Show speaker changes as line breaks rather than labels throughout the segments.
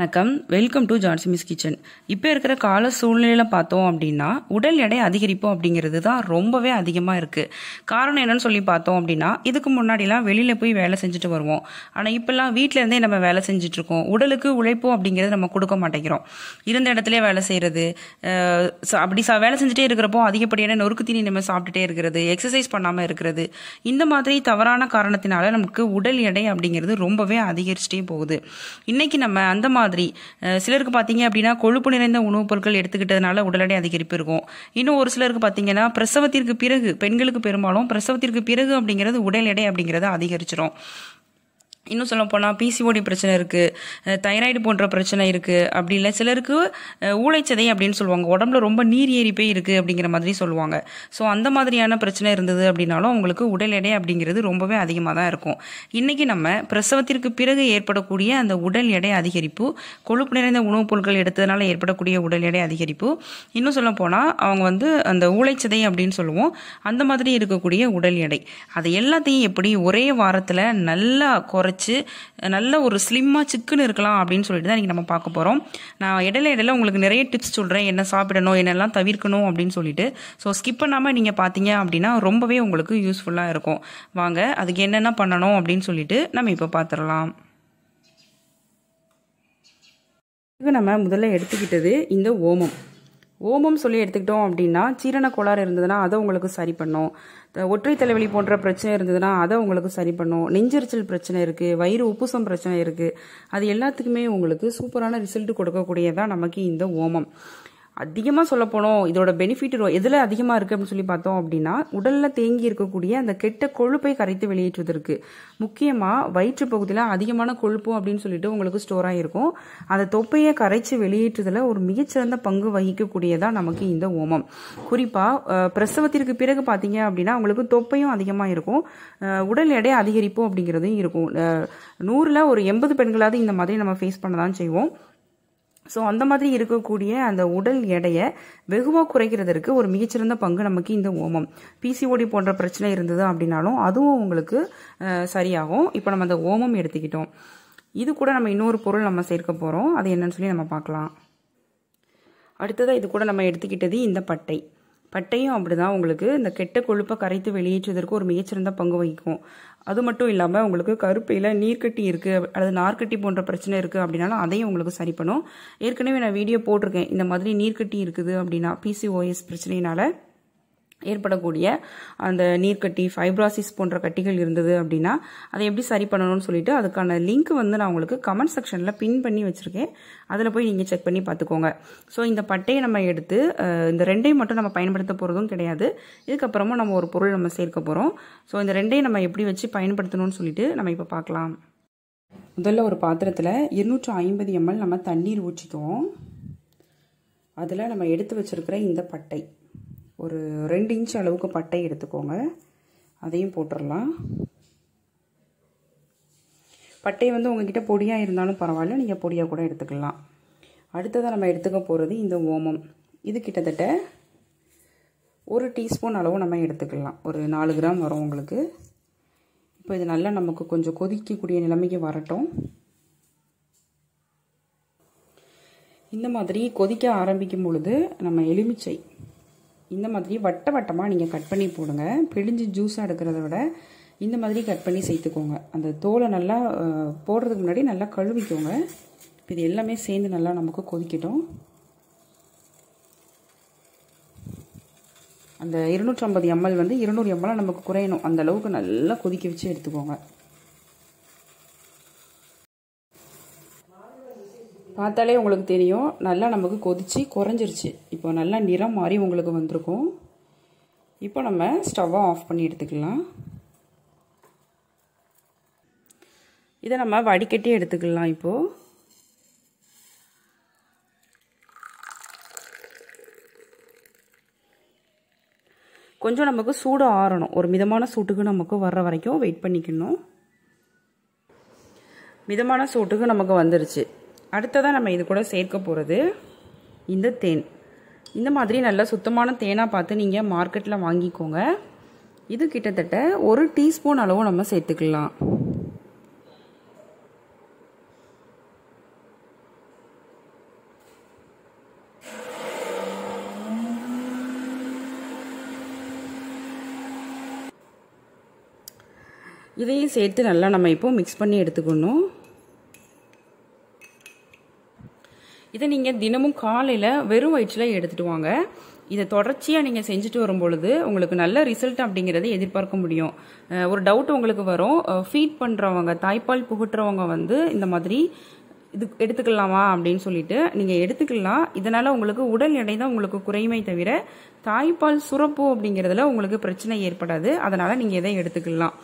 வணக்கம் welcome to ஜான்சிமிஸ் kitchen இப்போ இருக்கிற கால சூழ்நிலையில் பார்த்தோம் அப்படின்னா உடல் எடை அதிகரிப்போம் அப்படிங்கிறது தான் ரொம்பவே அதிகமாக இருக்குது காரணம் என்னன்னு சொல்லி பார்த்தோம் அப்படின்னா இதுக்கு முன்னாடிலாம் வெளியில் போய் வேலை செஞ்சுட்டு வருவோம் ஆனால் இப்போல்லாம் வீட்டிலேருந்தே நம்ம வேலை செஞ்சிட்ருக்கோம் உடலுக்கு உழைப்பு அப்படிங்கிறது நம்ம கொடுக்க மாட்டேங்கிறோம் இருந்த இடத்துல வேலை செய்கிறது அப்படி சா வேலை செஞ்சுட்டே இருக்கிறப்போ அதிகப்படியான நொறுக்கு தீனி நம்ம சாப்பிட்டுட்டே இருக்கிறது எக்ஸசைஸ் பண்ணாமல் இருக்கிறது இந்த மாதிரி தவறான காரணத்தினால நமக்கு உடல் எடை அப்படிங்கிறது ரொம்பவே அதிகரிச்சுட்டே போகுது இன்றைக்கி நம்ம அந்த மாதிரி மாதிரி சிலருக்கு பார்த்தீங்க அப்படின்னா கொழுப்பு நிறைந்த உணவுப் பொருட்கள் எடுத்துக்கிட்டதுனால உடல் எடை அதிகரிப்பு இருக்கும் இன்னும் ஒரு சிலருக்கு பார்த்தீங்கன்னா பிரசவத்திற்கு பிறகு பெண்களுக்கு பெரும்பாலும் பிரசவத்திற்கு பிறகு அப்படிங்கிறது உடல் எடை அப்படிங்கிறது அதிகரிச்சிடும் இன்னும் சொல்ல போனால் பிசிஓடி பிரச்சனை இருக்குது தைராய்டு போன்ற பிரச்சனை இருக்குது அப்படி இல்லை சிலருக்கு ஊழைச்சதை அப்படின்னு சொல்லுவாங்க உடம்புல ரொம்ப நீர் ஏறி போய் இருக்குது அப்படிங்கிற மாதிரி சொல்லுவாங்க ஸோ அந்த மாதிரியான பிரச்சனை இருந்தது அப்படின்னாலும் அவங்களுக்கு உடல் எடை அப்படிங்கிறது ரொம்பவே அதிகமாக தான் இருக்கும் இன்றைக்கி நம்ம பிரசவத்திற்கு பிறகு ஏற்படக்கூடிய அந்த உடல் எடை அதிகரிப்பு கொழுப்பு நிறைந்த உணவுப் பொருட்கள் எடுத்ததுனால ஏற்படக்கூடிய உடல் எடை அதிகரிப்பு இன்னும் சொல்ல போனால் அவங்க வந்து அந்த ஊழைச்சதை அப்படின்னு சொல்லுவோம் அந்த மாதிரி இருக்கக்கூடிய உடல் எடை அதை எல்லாத்தையும் எப்படி ஒரே வாரத்தில் நல்லா குறை வச்சு நல்ல ஒரு ஸ்லிம்மாக சிக்கன் இருக்கலாம் அப்படின்னு சொல்லிட்டு தான் இன்றைக்கி நம்ம பார்க்க போகிறோம் நான் இடையில இடையில உங்களுக்கு நிறைய டிப்ஸ் சொல்கிறேன் என்ன சாப்பிடணும் என்னெல்லாம் தவிர்க்கணும் அப்படின்னு சொல்லிட்டு ஸோ ஸ்கிப் பண்ணாமல் நீங்கள் பார்த்தீங்க அப்படின்னா ரொம்பவே உங்களுக்கு யூஸ்ஃபுல்லாக இருக்கும் வாங்க அதுக்கு என்னென்ன பண்ணணும் அப்படின்னு சொல்லிட்டு நம்ம இப்போ பார்த்துடலாம் இதுக்கு நம்ம முதல்ல எடுத்துக்கிட்டது இந்த ஓமம் ஓமம் சொல்லி எடுத்துக்கிட்டோம் அப்படின்னா சீரண கோளாறு இருந்ததுன்னா அதை உங்களுக்கு சரி பண்ணும் ஒற்றை தலைவலி போன்ற பிரச்சனை இருந்ததுன்னா அதை உங்களுக்கு சரி பண்ணும் நெஞ்சரிச்சல் பிரச்சனை இருக்குது வயிறு உப்புசம் பிரச்சனை இருக்குது அது எல்லாத்துக்குமே உங்களுக்கு சூப்பரான ரிசல்ட் கொடுக்கக்கூடியதான் நமக்கு இந்த ஓமம் அதிகமாக சொல்லப்போனோம் இதோட பெனிஃபிட் எதில் அதிகமாக இருக்குது அப்படின்னு சொல்லி பார்த்தோம் அப்படின்னா உடலில் தேங்கி இருக்கக்கூடிய அந்த கெட்ட கொழுப்பை கரைத்து வெளியேற்றுவதற்கு முக்கியமாக வயிற்று பகுதியில் அதிகமான கொழுப்பு அப்படின்னு சொல்லிட்டு உங்களுக்கு ஸ்டோர் ஆகிருக்கும் அந்த தொப்பையை கரைச்சி வெளியேற்றுதல ஒரு மிகச்சிறந்த பங்கு வகிக்கக்கூடியதாக நமக்கு இந்த ஓமம் குறிப்பாக பிரசவத்திற்கு பிறகு பார்த்தீங்க அப்படின்னா உங்களுக்கு தொப்பையும் அதிகமாக இருக்கும் உடல் எடை அதிகரிப்பும் அப்படிங்கிறதும் இருக்கும் நூறில் ஒரு எண்பது பெண்களாவது இந்த மாதிரி நம்ம ஃபேஸ் பண்ண தான் செய்வோம் ஸோ அந்த மாதிரி இருக்கக்கூடிய அந்த உடல் எடையை வெகுவாக குறைக்கிறதற்கு ஒரு மிகச்சிறந்த பங்கு நமக்கு இந்த ஓமம் பிசிஓடி போன்ற பிரச்சனை இருந்தது அப்படின்னாலும் அதுவும் உங்களுக்கு சரியாகும் இப்போ நம்ம அந்த ஓமம் எடுத்துக்கிட்டோம் இது கூட நம்ம இன்னொரு பொருள் நம்ம சேர்க்க போகிறோம் அது என்னன்னு சொல்லி நம்ம பார்க்கலாம் அடுத்ததாக இது கூட நம்ம எடுத்துக்கிட்டது இந்த பட்டை பட்டையும் அப்படி தான் உங்களுக்கு இந்த கெட்ட கொழுப்பை கரைத்து வெளியேற்றுவதற்கு ஒரு மிகச்சிறந்த பங்கு வகிக்கும் அது மட்டும் இல்லாமல் உங்களுக்கு கருப்பையில் நீர்க்கட்டி இருக்குது அல்லது நார்க்கட்டி போன்ற பிரச்சனை இருக்குது அப்படின்னாலும் அதையும் உங்களுக்கு சரி பண்ணும் ஏற்கனவே நான் வீடியோ போட்டிருக்கேன் இந்த மாதிரி நீர்க்கட்டி இருக்குது அப்படின்னா பிசிஓஎஸ் பிரச்சனையினால் ஏற்படக்கூடிய அந்த நீர்க்கட்டி ஃபைப்ராசிஸ் போன்ற கட்டிகள் இருந்தது அப்படின்னா அதை எப்படி சரி பண்ணணும்னு சொல்லிட்டு அதுக்கான லிங்க் வந்து நான் உங்களுக்கு கமெண்ட் செக்ஷனில் பின் பண்ணி வச்சுருக்கேன் அதில் போய் நீங்கள் செக் பண்ணி பார்த்துக்கோங்க ஸோ இந்த பட்டையை நம்ம எடுத்து இந்த ரெண்டையும் மட்டும் நம்ம பயன்படுத்த போகிறதும் கிடையாது இதுக்கப்புறமும் நம்ம ஒரு பொருள் நம்ம சேர்க்க போகிறோம் ஸோ இந்த ரெண்டையும் நம்ம எப்படி வச்சு பயன்படுத்தணும்னு சொல்லிட்டு நம்ம இப்போ பார்க்கலாம் முதல்ல ஒரு பாத்திரத்தில் இருநூற்றி ஐம்பது எம்எல் நம்ம தண்ணீர் ஊற்றிக்குவோம் அதில் நம்ம எடுத்து வச்சுருக்கிற இந்த பட்டை ஒரு ரெண்டு இன்ச் அளவுக்கு பட்டை எடுத்துக்கோங்க அதையும் போட்டுடலாம் பட்டை வந்து உங்ககிட்ட பொடியாக இருந்தாலும் பரவாயில்ல நீங்கள் பொடியாக கூட எடுத்துக்கலாம் அடுத்ததாக நம்ம எடுத்துக்க போகிறது இந்த ஓமம் இது கிட்டத்தட்ட ஒரு டீஸ்பூன் அளவு நம்ம எடுத்துக்கலாம் ஒரு நாலு கிராம் வரும் உங்களுக்கு இப்போ இது நல்லா நமக்கு கொஞ்சம் கொதிக்கக்கூடிய நிலைமைக்கு வரட்டும் இந்த மாதிரி கொதிக்க ஆரம்பிக்கும் பொழுது நம்ம எலுமிச்சை இந்த மாதிரி வட்ட வட்டமாக நீங்கள் கட் பண்ணி போடுங்க பிழிஞ்சு ஜூஸாக எடுக்கிறத விட இந்த மாதிரி கட் பண்ணி சேர்த்துக்கோங்க அந்த தோலை நல்லா போடுறதுக்கு முன்னாடி நல்லா கழுவிக்கோங்க இது எல்லாமே சேர்ந்து நல்லா நமக்கு கொதிக்கட்டும் அந்த இருநூற்றம்பது எம்எல் வந்து இருநூறு எம்எல் நமக்கு குறையணும் அந்த அளவுக்கு நல்லா கொதிக்க வச்சு எடுத்துக்கோங்க பார்த்தாலே உங்களுக்கு தெரியும் நல்லா நமக்கு கொதித்து குறைஞ்சிருச்சு இப்போ நல்லா நிறம் மாதிரி உங்களுக்கு வந்திருக்கும் இப்போ நம்ம ஸ்டவ்வை ஆஃப் பண்ணி எடுத்துக்கலாம் இதை நம்ம வடிகட்டி எடுத்துக்கலாம் இப்போது கொஞ்சம் நமக்கு சூடு ஆறணும் ஒரு மிதமான சூட்டுக்கு நமக்கு வர்ற வரைக்கும் வெயிட் பண்ணிக்கணும் மிதமான சூட்டுக்கு நமக்கு வந்துருச்சு அடுத்ததாக நம்ம இது கூட சேர்க்க போகிறது இந்த தேன் இந்த மாதிரி நல்லா சுத்தமான தேனாக பார்த்து நீங்கள் மார்க்கெட்டில் வாங்கிக்கோங்க இது கிட்டத்தட்ட ஒரு டீஸ்பூன் அளவு நம்ம சேர்த்துக்கலாம் இதையும் சேர்த்து நல்லா நம்ம இப்போ மிக்ஸ் பண்ணி எடுத்துக்கணும் இதை நீங்கள் தினமும் காலையில் வெறும் வயிற்றில் எடுத்துகிட்டு வாங்க இதை தொடர்ச்சியாக நீங்கள் செஞ்சுட்டு வரும் பொழுது உங்களுக்கு நல்ல ரிசல்ட் அப்படிங்கிறத எதிர்பார்க்க முடியும் ஒரு டவுட் உங்களுக்கு வரும் ஃபீட் பண்ணுறவங்க தாய்ப்பால் புகுட்டுறவங்க வந்து இந்த மாதிரி இது எடுத்துக்கலாமா அப்படின்னு சொல்லிட்டு நீங்கள் எடுத்துக்கலாம் இதனால் உங்களுக்கு உடல் எடை தான் உங்களுக்கு குறையுமே தவிர தாய்ப்பால் சுரப்பு அப்படிங்கிறதுல உங்களுக்கு பிரச்சனை ஏற்படாது அதனால் நீங்கள் இதை எடுத்துக்கலாம்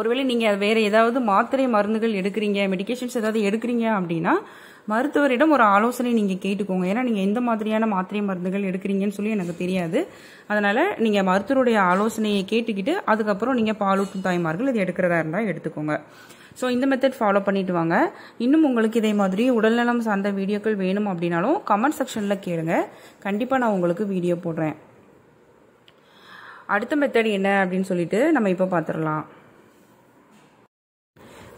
ஒருவேளை நீங்கள் வேறு ஏதாவது மாத்திரை மருந்துகள் எடுக்கிறீங்க மெடிக்கேஷன்ஸ் ஏதாவது எடுக்கிறீங்க அப்படின்னா மருத்துவரிடம் ஒரு ஆலோசனை நீங்கள் கேட்டுக்கோங்க ஏன்னா நீங்கள் எந்த மாதிரியான மாத்திரை மருந்துகள் எடுக்கிறீங்கன்னு சொல்லி எனக்கு தெரியாது அதனால் நீங்கள் மருத்துவருடைய ஆலோசனையை கேட்டுக்கிட்டு அதுக்கப்புறம் நீங்கள் பாலூட்டும் தாய்மார்கள் இது எடுக்கிறதா இருந்தால் எடுத்துக்கோங்க ஸோ இந்த மெத்தட் ஃபாலோ பண்ணிட்டு வாங்க இன்னும் உங்களுக்கு இதே மாதிரி உடல்நலம் சார்ந்த வீடியோக்கள் வேணும் அப்படின்னாலும் கமெண்ட் செக்ஷனில் கேளுங்க கண்டிப்பாக நான் உங்களுக்கு வீடியோ போடுறேன் அடுத்த மெத்தட் என்ன அப்படின்னு சொல்லிட்டு நம்ம இப்போ பார்த்துடலாம்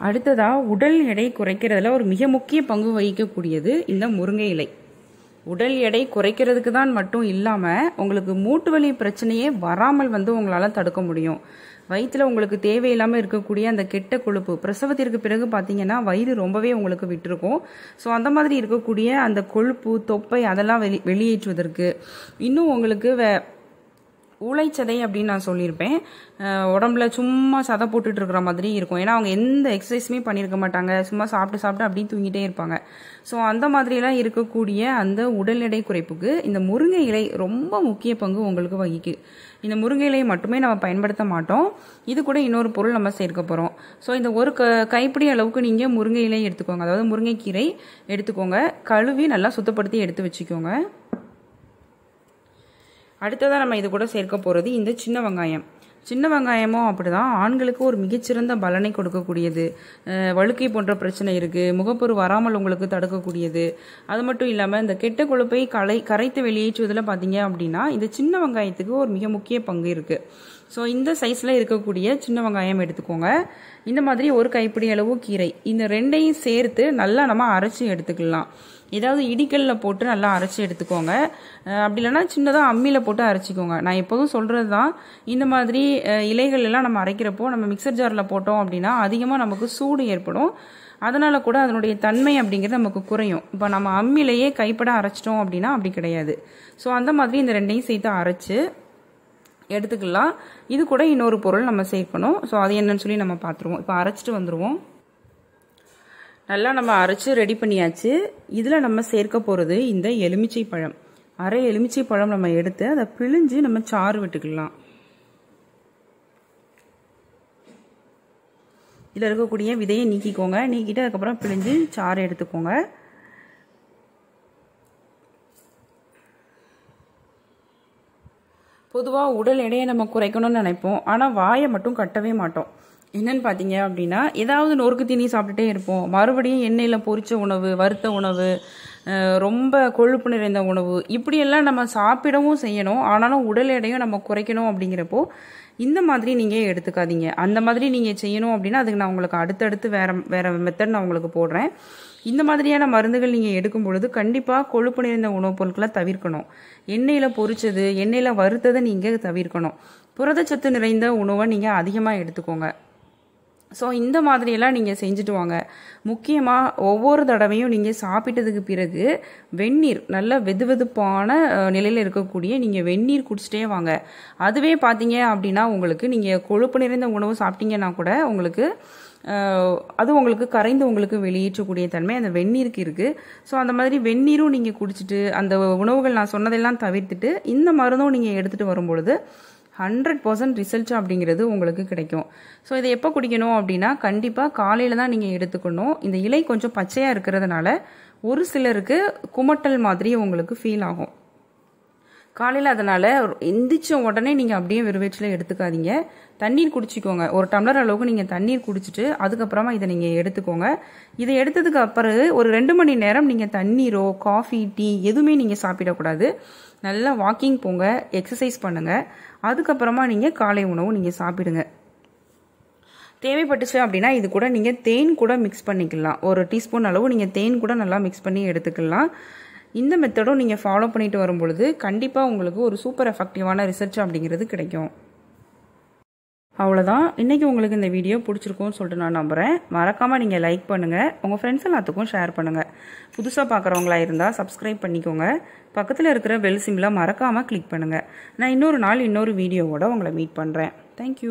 அடுத்ததாக உடல் எடை குறைக்கிறதுல ஒரு மிக முக்கிய பங்கு வகிக்கக்கூடியது இந்த முருங்கை இலை உடல் எடை குறைக்கிறதுக்கு தான் மட்டும் இல்லாமல் உங்களுக்கு மூட்டு வலி பிரச்சனையே வராமல் வந்து உங்களால் தடுக்க முடியும் வயிற்றில் உங்களுக்கு தேவையில்லாமல் இருக்கக்கூடிய அந்த கெட்ட கொழுப்பு பிரசவத்திற்கு பிறகு பார்த்தீங்கன்னா வயிறு ரொம்பவே உங்களுக்கு விட்டுருக்கும் ஸோ அந்த மாதிரி இருக்கக்கூடிய அந்த கொழுப்பு தொப்பை அதெல்லாம் வெளி வெளியேற்றுவதற்கு இன்னும் உங்களுக்கு வே உழைச்சதை அப்படின்னு நான் சொல்லியிருப்பேன் உடம்புல சும்மா சதை போட்டுட்டு இருக்கிற மாதிரி இருக்கும் ஏன்னா அவங்க எந்த எக்ஸசைஸுமே பண்ணியிருக்க மாட்டாங்க சும்மா சாப்பிட்டு சாப்பிட்டு அப்படின்னு தூங்கிட்டே இருப்பாங்க ஸோ அந்த மாதிரிலாம் இருக்கக்கூடிய அந்த உடல் எடை குறைப்புக்கு இந்த முருங்கை இலை ரொம்ப முக்கிய பங்கு உங்களுக்கு வகிக்கு இந்த முருங்கை இலையை மட்டுமே நம்ம பயன்படுத்த மாட்டோம் இது கூட இன்னொரு பொருள் நம்ம சேர்க்க போகிறோம் ஸோ இந்த ஒரு க கைப்பிடி அளவுக்கு நீங்கள் முருங்கை இலை எடுத்துக்கோங்க அதாவது முருங்கைக்கீரை எடுத்துக்கோங்க கழுவி நல்லா சுத்தப்படுத்தி எடுத்து வச்சுக்கோங்க அடுத்ததாக நம்ம இது கூட சேர்க்க போகிறது இந்த சின்ன வெங்காயம் சின்ன வெங்காயமும் அப்படிதான் ஆண்களுக்கு ஒரு மிகச்சிறந்த பலனை கொடுக்கக்கூடியது வழுக்கை போன்ற பிரச்சனை இருக்குது முகப்பொரு வராமல் உங்களுக்கு தடுக்கக்கூடியது அது மட்டும் இல்லாமல் இந்த கெட்ட கொழுப்பை கலை கரைத்து வெளியேற்றுவதில் பார்த்தீங்க அப்படின்னா இந்த சின்ன வெங்காயத்துக்கு ஒரு மிக முக்கிய பங்கு இருக்குது ஸோ இந்த சைஸில் இருக்கக்கூடிய சின்ன வெங்காயம் எடுத்துக்கோங்க இந்த மாதிரி ஒரு கைப்பிடி அளவு கீரை இந்த ரெண்டையும் சேர்த்து நல்லா நம்ம அரைச்சி எடுத்துக்கலாம் ஏதாவது இடிக்கல்ல போட்டு நல்லா அரைச்சி எடுத்துக்கோங்க அப்படி இல்லைன்னா சின்னதாக அம்மியில் போட்டு அரைச்சிக்கோங்க நான் எப்போதும் சொல்கிறது தான் இந்த மாதிரி இலைகள் எல்லாம் நம்ம அரைக்கிறப்போ நம்ம மிக்சர் ஜாரில் போட்டோம் அப்படின்னா அதிகமாக நமக்கு சூடு ஏற்படும் அதனால் கூட அதனுடைய தன்மை அப்படிங்கிறது நமக்கு குறையும் இப்போ நம்ம அம்மிலேயே கைப்பட அரைச்சிட்டோம் அப்படின்னா அப்படி கிடையாது ஸோ அந்த மாதிரி இந்த ரெண்டையும் சேர்த்து அரைச்சி எடுத்துக்கலாம் இது கூட இன்னொரு பொருள் நம்ம சேர்க்கணும் ஸோ அது என்னன்னு சொல்லி நம்ம பார்த்துருவோம் இப்போ அரைச்சிட்டு வந்துடுவோம் நல்லா நம்ம அரைச்சி ரெடி பண்ணியாச்சு இதில் நம்ம சேர்க்க போகிறது இந்த எலுமிச்சை பழம் அரை எலுமிச்சை பழம் நம்ம எடுத்து அதை பிழிஞ்சு நம்ம சாறு விட்டுக்கலாம் இதில் இருக்கக்கூடிய விதையை நீக்கிக்கோங்க நீக்கிட்டு அதுக்கப்புறம் பிழிஞ்சு சாறு எடுத்துக்கோங்க பொதுவாக உடல் எடையை நம்ம குறைக்கணும்னு நினைப்போம் ஆனால் வாயை மட்டும் கட்டவே மாட்டோம் என்னன்னு பார்த்தீங்க அப்படின்னா ஏதாவது நொறுக்கு தீனி சாப்பிட்டுட்டே இருப்போம் மறுபடியும் எண்ணெயில் பொரித்த உணவு வறுத்த உணவு ரொம்ப கொழுப்பு நிறைந்த உணவு இப்படியெல்லாம் நம்ம சாப்பிடவும் செய்யணும் ஆனாலும் உடல் எடையும் நம்ம குறைக்கணும் அப்படிங்கிறப்போ இந்த மாதிரி நீங்கள் எடுத்துக்காதீங்க அந்த மாதிரி நீங்கள் செய்யணும் அப்படின்னா அதுக்கு நான் உங்களுக்கு அடுத்தடுத்து வேறு வேறு மெத்தட் நான் உங்களுக்கு போடுறேன் இந்த மாதிரியான மருந்துகள் நீங்கள் எடுக்கும் பொழுது கண்டிப்பாக கொழுப்பு நிறைந்த உணவுப் பொருட்களை தவிர்க்கணும் எண்ணெயில் பொறிச்சது எண்ணெயில் வறுத்ததை நீங்கள் தவிர்க்கணும் புரதச்சத்து நிறைந்த உணவை நீங்கள் அதிகமாக எடுத்துக்கோங்க ஸோ இந்த மாதிரியெல்லாம் நீங்கள் செஞ்சுட்டு வாங்க முக்கியமாக ஒவ்வொரு தடவையும் நீங்கள் சாப்பிட்டதுக்கு பிறகு வெந்நீர் நல்ல வெது வெதுப்பான நிலையில் இருக்கக்கூடிய நீங்கள் வெந்நீர் குடிச்சிட்டே வாங்க அதுவே பார்த்தீங்க அப்படின்னா உங்களுக்கு நீங்கள் கொழுப்பு நிறைந்த உணவு சாப்பிட்டீங்கன்னா கூட உங்களுக்கு அது உங்களுக்கு கரைந்து உங்களுக்கு வெளியேற்றக்கூடிய தன்மை அந்த வெந்நீருக்கு இருக்குது ஸோ அந்த மாதிரி வெந்நீரும் நீங்கள் குடிச்சிட்டு அந்த உணவுகள் நான் சொன்னதெல்லாம் தவிர்த்துட்டு இந்த மருந்தும் நீங்கள் எடுத்துகிட்டு வரும்பொழுது ஹண்ட்ரட் பர்சன்ட் ரிசல்ட் அப்படிங்கிறது உங்களுக்கு கிடைக்கும் ஸோ இதை எப்போ குடிக்கணும் அப்படின்னா கண்டிப்பாக காலையில் தான் நீங்கள் எடுத்துக்கணும் இந்த இலை கொஞ்சம் பச்சையாக இருக்கிறதுனால ஒரு சிலருக்கு குமட்டல் மாதிரி உங்களுக்கு ஃபீல் ஆகும் காலையில் அதனால் எந்திரிச்ச உடனே நீங்கள் அப்படியே வெறுவேச்சில் எடுத்துக்காதீங்க தண்ணீர் குடிச்சிக்கோங்க ஒரு டம்ளர் அளவுக்கு நீங்கள் தண்ணீர் குடிச்சிட்டு அதுக்கப்புறமா இதை நீங்கள் எடுத்துக்கோங்க இதை எடுத்ததுக்கு அப்புறம் ஒரு ரெண்டு மணி நேரம் நீங்கள் தண்ணீரோ காஃபி டீ எதுவுமே நீங்கள் சாப்பிடக்கூடாது நல்லா வாக்கிங் போங்க எக்ஸசைஸ் பண்ணுங்கள் அதுக்கப்புறமா நீங்கள் காலை உணவு நீங்கள் சாப்பிடுங்க தேவைப்பட்டுச்சு அப்படின்னா இது கூட நீங்கள் தேன் கூட மிக்ஸ் பண்ணிக்கலாம் ஒரு டீஸ்பூன் அளவு நீங்கள் தேன் கூட நல்லா மிக்ஸ் பண்ணி எடுத்துக்கலாம் இந்த மெத்தடும் நீங்கள் ஃபாலோ பண்ணிட்டு வரும்பொழுது கண்டிப்பாக உங்களுக்கு ஒரு சூப்பர் எஃபெக்டிவான ரிசர்ச் அப்படிங்கிறது கிடைக்கும் அவ்வளோதான் இன்றைக்கி உங்களுக்கு இந்த வீடியோ பிடிச்சிருக்கும்னு சொல்லிட்டு நான் நம்புகிறேன் மறக்காமல் நீங்கள் லைக் பண்ணுங்கள் உங்கள் ஃப்ரெண்ட்ஸ் எல்லாத்துக்கும் ஷேர் பண்ணுங்கள் புதுசாக பார்க்குறவங்களா இருந்தால் சப்ஸ்கிரைப் பண்ணிக்கோங்க பக்கத்தில் இருக்கிற பெல் சிம்லாம் மறக்காமல் கிளிக் பண்ணுங்கள் நான் இன்னொரு நாள் இன்னொரு வீடியோவோட உங்களை மீட் பண்ணுறேன் தேங்க்யூ